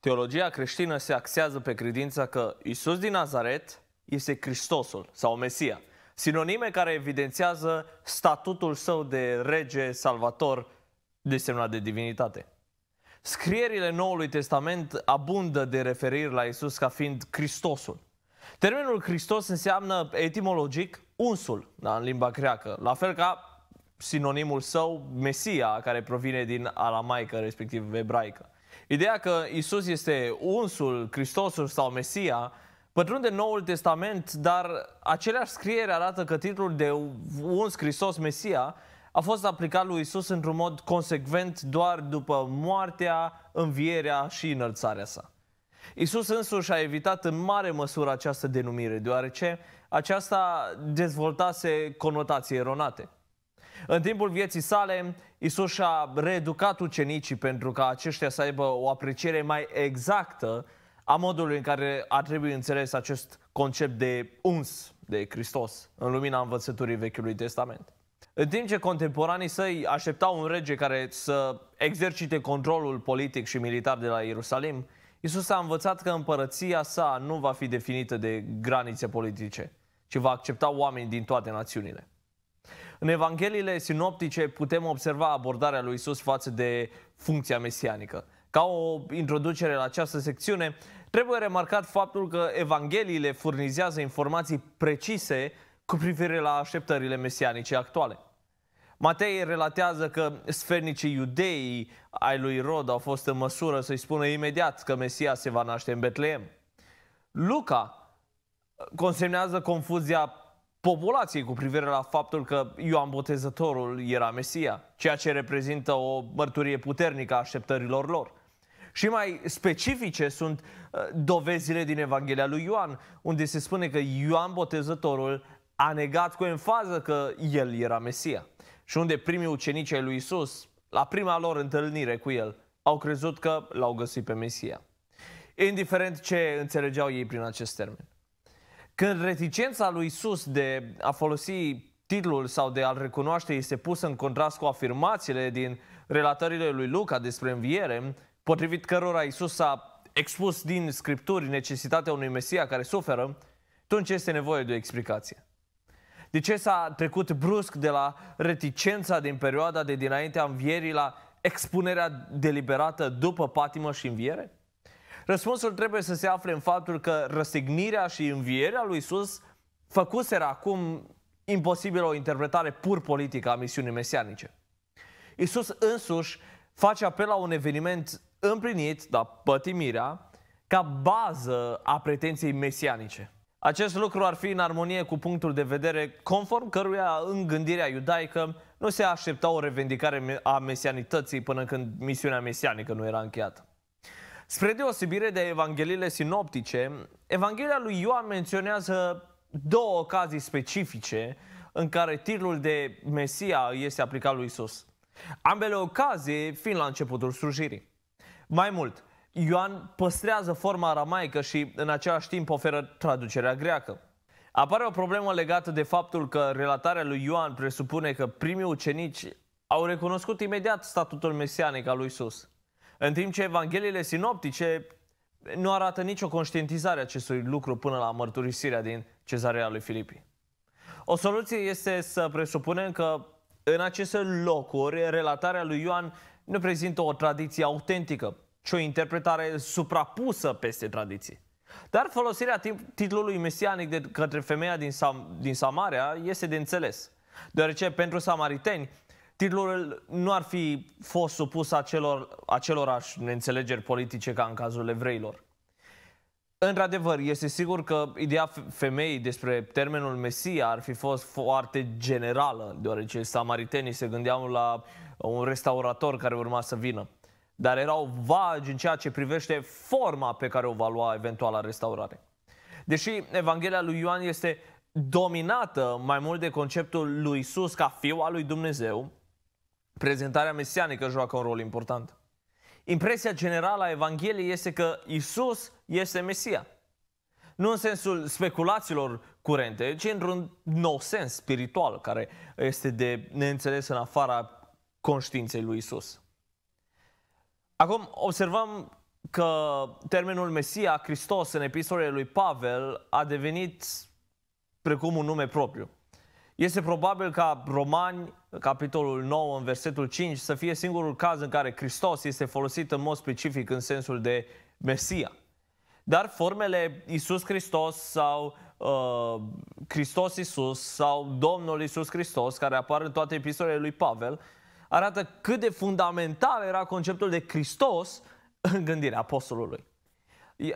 Teologia creștină se axează pe credința că Isus din Nazaret este Hristosul sau Mesia, sinonime care evidențiază statutul său de rege, salvator, desemnat de divinitate. Scrierile Noului Testament abundă de referiri la Isus ca fiind Hristosul. Termenul Hristos înseamnă etimologic unsul da, în limba greacă, la fel ca sinonimul său, Mesia, care provine din alamaică, respectiv ebraică. Ideea că Isus este unsul, Hristosul sau Mesia pătrunde Noul Testament, dar aceleași scriere arată că titlul de uns Hristos Mesia a fost aplicat lui Isus într-un mod consecvent doar după moartea, învierea și înălțarea sa. Isus însuși a evitat în mare măsură această denumire, deoarece aceasta dezvoltase conotații eronate – în timpul vieții sale, Isus și-a reeducat ucenicii pentru ca aceștia să aibă o apreciere mai exactă a modului în care ar trebui înțeles acest concept de uns de Hristos în lumina învățăturii Vechiului Testament. În timp ce contemporanii săi așteptau un rege care să exercite controlul politic și militar de la Ierusalim, Isus a învățat că împărăția sa nu va fi definită de granițe politice, ci va accepta oameni din toate națiunile. În Evangheliile sinoptice putem observa abordarea lui Isus față de funcția mesianică. Ca o introducere la această secțiune, trebuie remarcat faptul că Evangheliile furnizează informații precise cu privire la așteptările mesianice actuale. Matei relatează că sfernicii iudeii ai lui Rod au fost în măsură să-i spună imediat că Mesia se va naște în Betleem. Luca consemnează confuzia populației cu privire la faptul că Ioan Botezătorul era Mesia, ceea ce reprezintă o mărturie puternică a așteptărilor lor. Și mai specifice sunt uh, dovezile din Evanghelia lui Ioan, unde se spune că Ioan Botezătorul a negat cu enfază că el era Mesia. Și unde primii ucenici ai lui Isus, la prima lor întâlnire cu el, au crezut că l-au găsit pe Mesia. Indiferent ce înțelegeau ei prin acest termen. Când reticența lui Isus de a folosi titlul sau de a-l recunoaște este pusă în contrast cu afirmațiile din relatările lui Luca despre înviere, potrivit cărora Isus a expus din scripturi necesitatea unui Mesia care suferă, atunci este nevoie de o explicație. De ce s-a trecut brusc de la reticența din perioada de dinaintea învierii la expunerea deliberată după patimă și înviere? Răspunsul trebuie să se afle în faptul că răstignirea și învierea lui Isus făcuseră acum imposibil o interpretare pur politică a misiunii mesianice. Isus însuși face apel la un eveniment împlinit, dar pătimirea, ca bază a pretenției mesianice. Acest lucru ar fi în armonie cu punctul de vedere conform căruia în gândirea iudaică nu se aștepta o revendicare a mesianității până când misiunea mesianică nu era încheiată. Spre deosebire de evangheliile sinoptice, Evanghelia lui Ioan menționează două ocazii specifice în care tirul de Mesia este aplicat lui Isus. Ambele ocazii fiind la începutul slujirii. Mai mult, Ioan păstrează forma aramaică și în același timp oferă traducerea greacă. Apare o problemă legată de faptul că relatarea lui Ioan presupune că primii ucenici au recunoscut imediat statutul mesianic al lui Isus. În timp ce evangheliile sinoptice nu arată nicio conștientizare acestui lucru până la mărturisirea din cezarea lui Filipi. O soluție este să presupunem că în aceste locuri relatarea lui Ioan nu prezintă o tradiție autentică, ci o interpretare suprapusă peste tradiție. Dar folosirea titlului mesianic de către femeia din, Sam, din Samaria este de înțeles, deoarece pentru samariteni titlul nu ar fi fost supus acelor, acelorași neînțelegeri politice ca în cazul evreilor. Într-adevăr, este sigur că ideea femeii despre termenul Mesia ar fi fost foarte generală, deoarece samaritenii se gândeau la un restaurator care urma să vină. Dar erau vagi în ceea ce privește forma pe care o va lua eventuala restaurare. Deși Evanghelia lui Ioan este dominată mai mult de conceptul lui Isus ca fiu al lui Dumnezeu, Prezentarea mesianică joacă un rol important. Impresia generală a Evangheliei este că Isus este Mesia. Nu în sensul speculațiilor curente, ci într-un nou sens spiritual, care este de neînțeles în afara conștiinței lui Isus. Acum observăm că termenul Mesia, Hristos, în epistolele lui Pavel, a devenit precum un nume propriu. Este probabil ca romani, capitolul 9, în versetul 5, să fie singurul caz în care Hristos este folosit în mod specific în sensul de Mesia. Dar formele Isus Hristos sau uh, Hristos Isus sau Domnul Isus Hristos, care apar în toate epistolele lui Pavel, arată cât de fundamental era conceptul de Hristos în gândirea apostolului.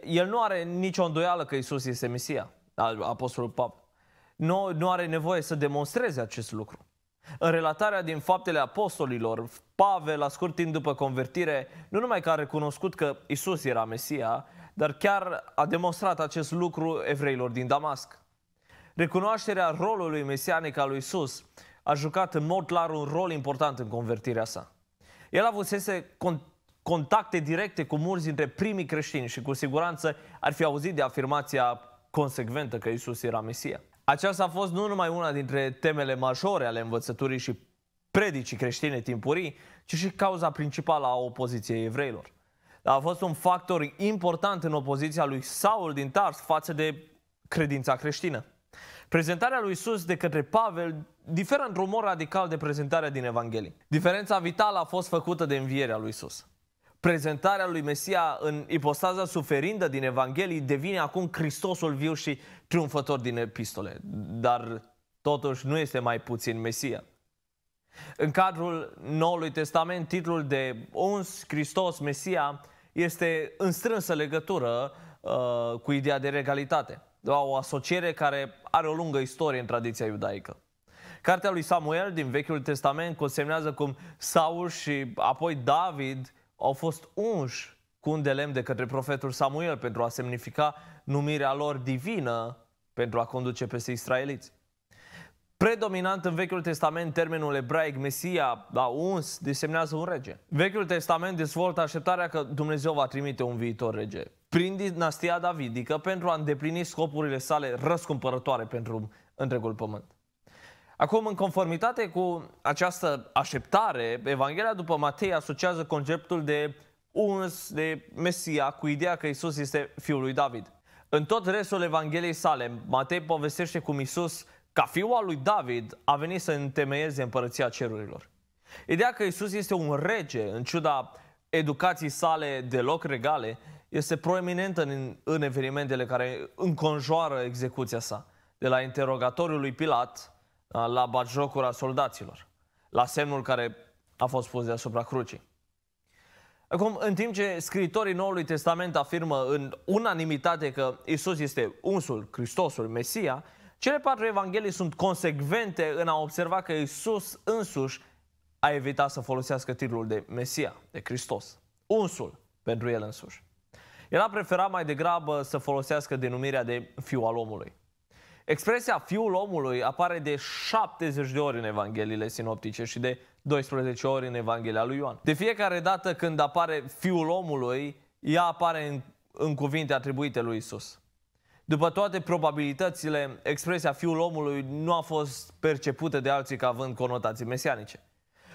El nu are nicio îndoială că Isus este Mesia, apostolul Pavel. Nu, nu are nevoie să demonstreze acest lucru. În relatarea din faptele apostolilor, Pavel, la scurt timp după convertire, nu numai că a recunoscut că Isus era Mesia, dar chiar a demonstrat acest lucru evreilor din Damasc. Recunoașterea rolului mesianic al lui Isus a jucat în mod clar un rol important în convertirea sa. El a avusese contacte directe cu mulți dintre primii creștini și cu siguranță ar fi auzit de afirmația consecventă că Isus era Mesia. Aceasta a fost nu numai una dintre temele majore ale învățăturii și predicii creștine timpurii, ci și cauza principală a opoziției evreilor. A fost un factor important în opoziția lui Saul din Tars față de credința creștină. Prezentarea lui Isus de către Pavel diferă într-un mod radical de prezentarea din Evanghelie. Diferența vitală a fost făcută de învierea lui Isus prezentarea lui Mesia în ipostaza suferindă din Evanghelii devine acum Hristosul viu și triumfător din epistole. Dar totuși nu este mai puțin Mesia. În cadrul Noului Testament, titlul de Uns Hristos Mesia este în strânsă legătură uh, cu ideea de regalitate, o asociere care are o lungă istorie în tradiția iudaică. Cartea lui Samuel din Vechiul Testament consemnează cum Saul și apoi David au fost unși cu un de lemn de către profetul Samuel pentru a semnifica numirea lor divină pentru a conduce peste israeliți. Predominant în Vechiul Testament, termenul ebraic Mesia, la da, uns, desemnează un rege. Vechiul Testament dezvoltă așteptarea că Dumnezeu va trimite un viitor rege prin dinastia davidică pentru a îndeplini scopurile sale răscumpărătoare pentru întregul pământ. Acum, în conformitate cu această așteptare, Evanghelia după Matei asociază conceptul de uns, de Mesia, cu ideea că Isus este fiul lui David. În tot restul Evangheliei sale, Matei povestește cum Isus, ca fiul al lui David, a venit să întemeieze împărăția cerurilor. Ideea că Isus este un rege, în ciuda educației sale deloc regale, este proeminentă în, în evenimentele care înconjoară execuția sa. De la interogatoriul lui Pilat, la batjocura soldaților, la semnul care a fost pus deasupra crucii. Acum, în timp ce scritorii Noului Testament afirmă în unanimitate că Isus este unsul, Hristosul, Mesia, cele patru evanghelii sunt consecvente în a observa că Isus însuși a evitat să folosească titlul de Mesia, de Hristos, unsul pentru el însuși. El a preferat mai degrabă să folosească denumirea de fiu al omului. Expresia fiul omului apare de 70 de ori în Evangheliile sinoptice și de 12 ori în Evanghelia lui Ioan. De fiecare dată când apare fiul omului, ea apare în, în cuvinte atribuite lui Isus. După toate probabilitățile, expresia fiul omului nu a fost percepută de alții ca având conotații mesianice.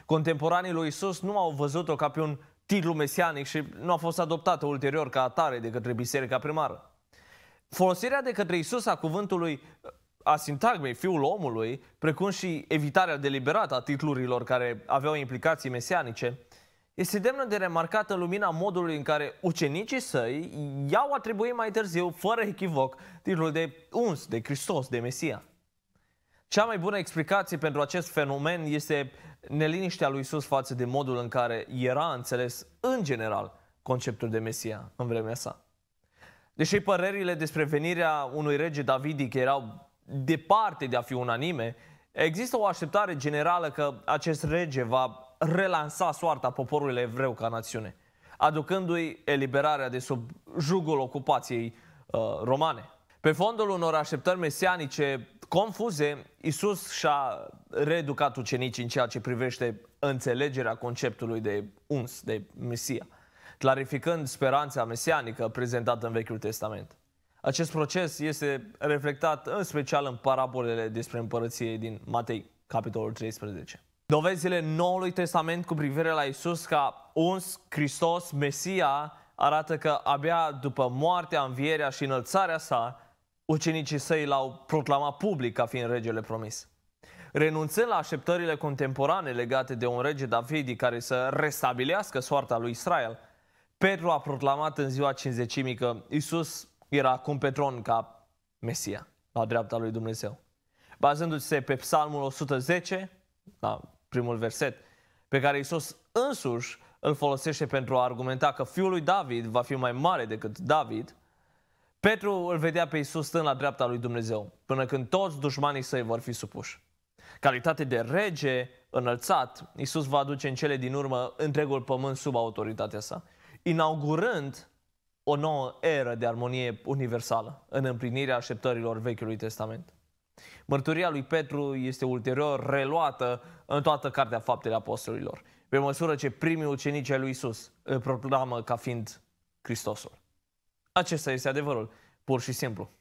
Contemporanii lui Isus nu au văzut-o ca pe un titlu mesianic și nu a fost adoptată ulterior ca atare de către biserica primară. Folosirea de către Isus a cuvântului a sintagmei, fiul omului, precum și evitarea deliberată a titlurilor care aveau implicații mesianice, este demnă de remarcat în lumina modului în care ucenicii săi i-au atribuit mai târziu, fără echivoc, titlul de uns, de Hristos, de Mesia. Cea mai bună explicație pentru acest fenomen este neliniștea lui Isus față de modul în care era înțeles în general conceptul de Mesia în vremea sa. Deși părerile despre venirea unui rege davidic erau departe de a fi unanime, există o așteptare generală că acest rege va relansa soarta poporului evreu ca națiune, aducându-i eliberarea de sub jugul ocupației uh, romane. Pe fondul unor așteptări mesianice confuze, Isus și-a reeducat ucenicii în ceea ce privește înțelegerea conceptului de uns, de Mesia – clarificând speranța mesianică prezentată în Vechiul Testament. Acest proces este reflectat în special în parabolele despre împărăție din Matei, capitolul 13. Dovezile Noului Testament cu privire la Isus ca uns Hristos, Mesia, arată că abia după moartea, învierea și înălțarea sa, ucenicii săi l-au proclamat public ca fiind regele promis. Renunțând la așteptările contemporane legate de un rege David care să restabilească soarta lui Israel – Petru a proclamat în ziua cinzecimii că Isus era acum pe tron ca Mesia, la dreapta lui Dumnezeu. Bazându-se pe Psalmul 110, la primul verset, pe care Isus însuși îl folosește pentru a argumenta că fiul lui David va fi mai mare decât David, Petru îl vedea pe Isus stând la dreapta lui Dumnezeu, până când toți dușmanii săi vor fi supuși. Calitate de rege înălțat, Isus va aduce în cele din urmă întregul pământ sub autoritatea sa inaugurând o nouă eră de armonie universală în împlinirea așteptărilor Vechiului Testament. Mărturia lui Petru este ulterior reluată în toată Cartea Faptele Apostolilor, pe măsură ce primii ucenici ai lui Isus îl proclamă ca fiind Hristosul. Acesta este adevărul, pur și simplu.